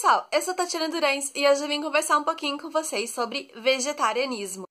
pessoal, eu sou Tatiana Durães e hoje eu vim conversar um pouquinho com vocês sobre vegetarianismo.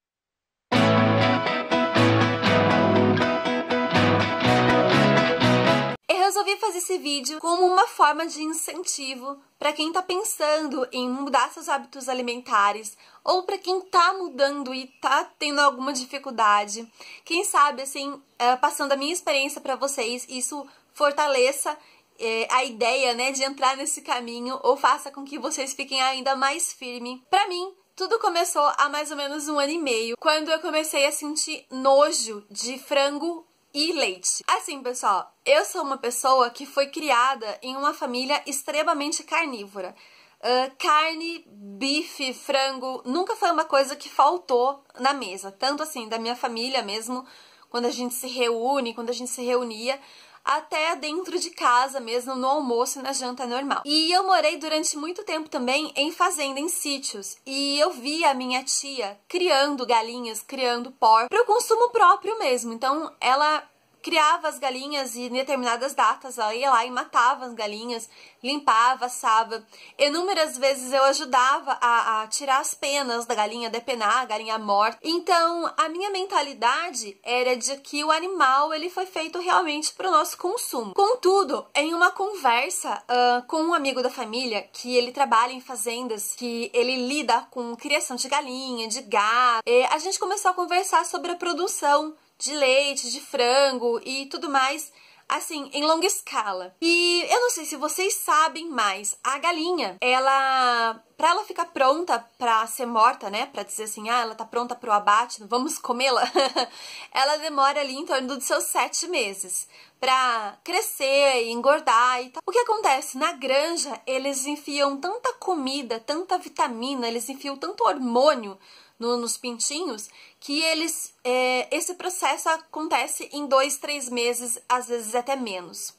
Eu resolvi fazer esse vídeo como uma forma de incentivo para quem está pensando em mudar seus hábitos alimentares ou para quem está mudando e está tendo alguma dificuldade. Quem sabe, assim, eh, passando a minha experiência para vocês, isso fortaleça é, a ideia, né, de entrar nesse caminho ou faça com que vocês fiquem ainda mais firme. Para mim, tudo começou há mais ou menos um ano e meio, quando eu comecei a sentir nojo de frango e leite. Assim, pessoal, eu sou uma pessoa que foi criada em uma família extremamente carnívora. Uh, carne, bife, frango, nunca foi uma coisa que faltou na mesa. Tanto assim, da minha família mesmo, quando a gente se reúne, quando a gente se reunia, até dentro de casa mesmo, no almoço e na janta normal. E eu morei durante muito tempo também em fazenda, em sítios, e eu vi a minha tia criando galinhas, criando porco, para o consumo próprio mesmo. Então, ela criava as galinhas e em determinadas datas ela ia lá e matava as galinhas, limpava, assava. Inúmeras vezes eu ajudava a, a tirar as penas da galinha, depenar a galinha morta. Então a minha mentalidade era de que o animal ele foi feito realmente para o nosso consumo. Contudo, em uma conversa uh, com um amigo da família que ele trabalha em fazendas, que ele lida com criação de galinha, de gado, eh, a gente começou a conversar sobre a produção de leite, de frango e tudo mais, assim, em longa escala. E eu não sei se vocês sabem, mas a galinha, ela para ela ficar pronta para ser morta, né? Para dizer assim, ah, ela tá pronta para o abate, vamos comê-la. ela demora ali em torno dos seus sete meses para crescer e engordar e tal. O que acontece na granja? Eles enfiam tanta comida, tanta vitamina, eles enfiam tanto hormônio no, nos pintinhos, que eles é, esse processo acontece em dois, três meses, às vezes até menos.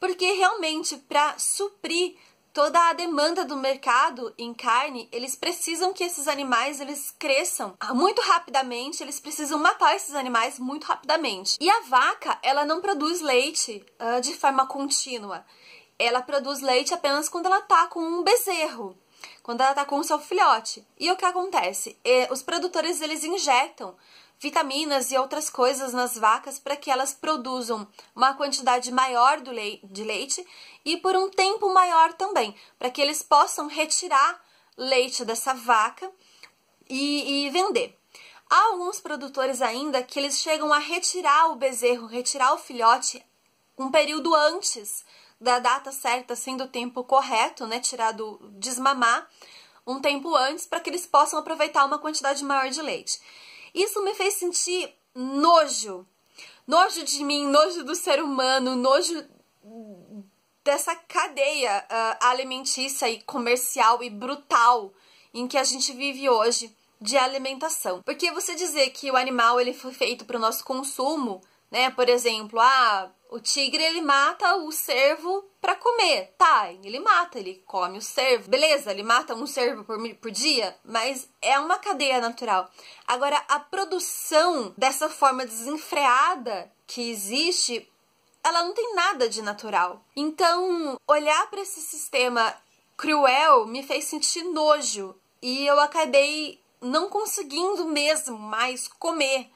Porque realmente, para suprir toda a demanda do mercado em carne, eles precisam que esses animais eles cresçam muito rapidamente, eles precisam matar esses animais muito rapidamente. E a vaca, ela não produz leite uh, de forma contínua. Ela produz leite apenas quando ela está com um bezerro quando ela está com o seu filhote. E o que acontece? os produtores eles injetam vitaminas e outras coisas nas vacas para que elas produzam uma quantidade maior do leite, de leite e por um tempo maior também, para que eles possam retirar leite dessa vaca e, e vender. Há alguns produtores ainda que eles chegam a retirar o bezerro, retirar o filhote um período antes da data certa, sendo assim, o tempo correto, né? Tirar do desmamar um tempo antes para que eles possam aproveitar uma quantidade maior de leite. Isso me fez sentir nojo. Nojo de mim, nojo do ser humano, nojo dessa cadeia uh, alimentícia e comercial e brutal em que a gente vive hoje de alimentação. Porque você dizer que o animal ele foi feito para o nosso consumo né? Por exemplo, ah, o tigre ele mata o cervo para comer. Tá, ele mata, ele come o cervo. Beleza, ele mata um cervo por, por dia, mas é uma cadeia natural. Agora, a produção dessa forma desenfreada que existe, ela não tem nada de natural. Então, olhar para esse sistema cruel me fez sentir nojo e eu acabei não conseguindo mesmo mais comer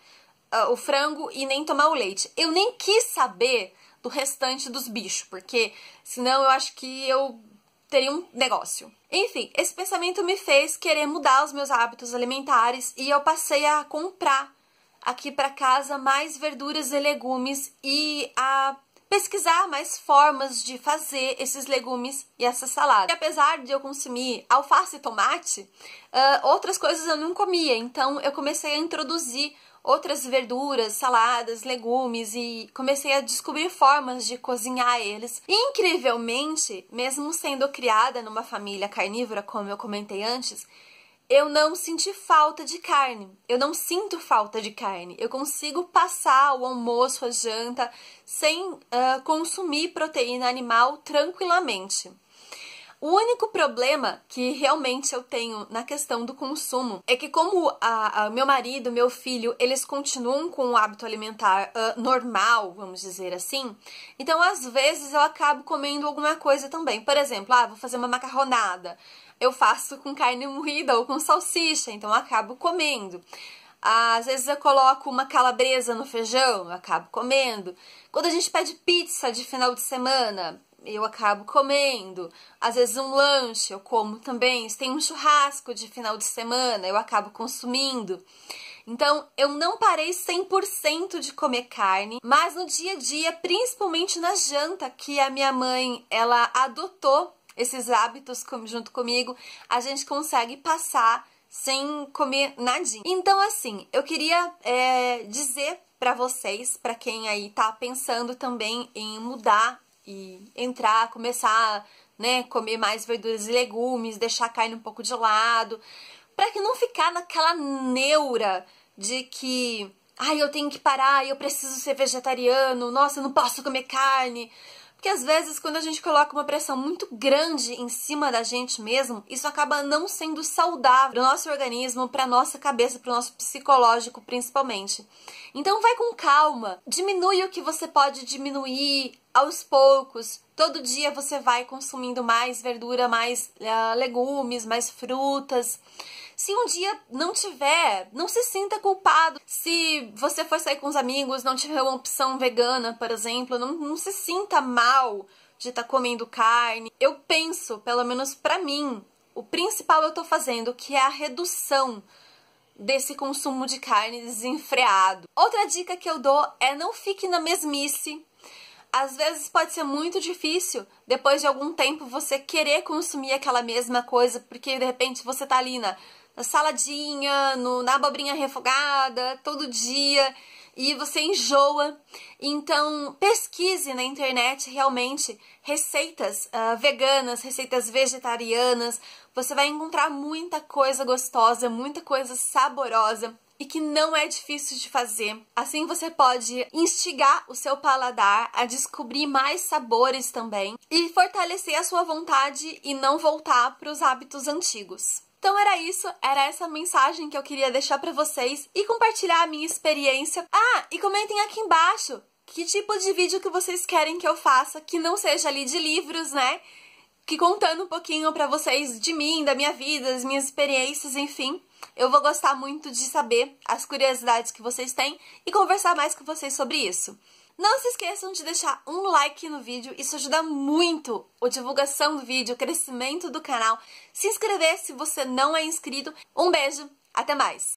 uh, o frango e nem tomar o leite. Eu nem quis saber do restante dos bichos, porque senão eu acho que eu teria um negócio. Enfim, esse pensamento me fez querer mudar os meus hábitos alimentares e eu passei a comprar aqui para casa mais verduras e legumes e a pesquisar mais formas de fazer esses legumes e essa salada. E apesar de eu consumir alface e tomate, uh, outras coisas eu não comia, então eu comecei a introduzir outras verduras, saladas, legumes e comecei a descobrir formas de cozinhar eles. incrivelmente, mesmo sendo criada numa família carnívora, como eu comentei antes, eu não senti falta de carne. Eu não sinto falta de carne. Eu consigo passar o almoço, a janta, sem uh, consumir proteína animal tranquilamente. O único problema que realmente eu tenho na questão do consumo é que como a, a meu marido, meu filho, eles continuam com o hábito alimentar uh, normal, vamos dizer assim, então às vezes eu acabo comendo alguma coisa também. Por exemplo, ah, vou fazer uma macarronada. Eu faço com carne moída ou com salsicha, então acabo comendo. Às vezes eu coloco uma calabresa no feijão, eu acabo comendo. Quando a gente pede pizza de final de semana, eu acabo comendo. Às vezes um lanche eu como também. Se tem um churrasco de final de semana, eu acabo consumindo. Então, eu não parei 100% de comer carne, mas no dia a dia, principalmente na janta, que a minha mãe, ela adotou esses hábitos junto comigo, a gente consegue passar sem comer nadinha. Então, assim, eu queria é, dizer para vocês, para quem aí tá pensando também em mudar e entrar, começar, né, comer mais verduras e legumes, deixar a carne um pouco de lado, para que não ficar naquela neura de que, ai, eu tenho que parar, eu preciso ser vegetariano, nossa, eu não posso comer carne. Porque às vezes, quando a gente coloca uma pressão muito grande em cima da gente mesmo, isso acaba não sendo saudável para o nosso organismo, para nossa cabeça, para o nosso psicológico principalmente. Então, vai com calma, diminui o que você pode diminuir aos poucos. Todo dia você vai consumindo mais verdura, mais uh, legumes, mais frutas. Se um dia não tiver, não se sinta culpado. Se você for sair com os amigos, não tiver uma opção vegana, por exemplo, não, não se sinta mal de estar tá comendo carne. Eu penso, pelo menos para mim, o principal eu estou fazendo, que é a redução desse consumo de carne desenfreado. Outra dica que eu dou é não fique na mesmice. Às vezes pode ser muito difícil, depois de algum tempo, você querer consumir aquela mesma coisa, porque de repente você tá ali na na saladinha, no, na abobrinha refogada, todo dia, e você enjoa. Então, pesquise na internet realmente receitas uh, veganas, receitas vegetarianas. Você vai encontrar muita coisa gostosa, muita coisa saborosa e que não é difícil de fazer. Assim você pode instigar o seu paladar a descobrir mais sabores também e fortalecer a sua vontade e não voltar para os hábitos antigos. Então era isso, era essa mensagem que eu queria deixar para vocês e compartilhar a minha experiência. Ah, e comentem aqui embaixo que tipo de vídeo que vocês querem que eu faça, que não seja ali de livros, né? Que contando um pouquinho para vocês de mim, da minha vida, das minhas experiências, enfim. Eu vou gostar muito de saber as curiosidades que vocês têm e conversar mais com vocês sobre isso. Não se esqueçam de deixar um like no vídeo, isso ajuda muito a divulgação do vídeo, o crescimento do canal. Se inscrever se você não é inscrito. Um beijo, até mais!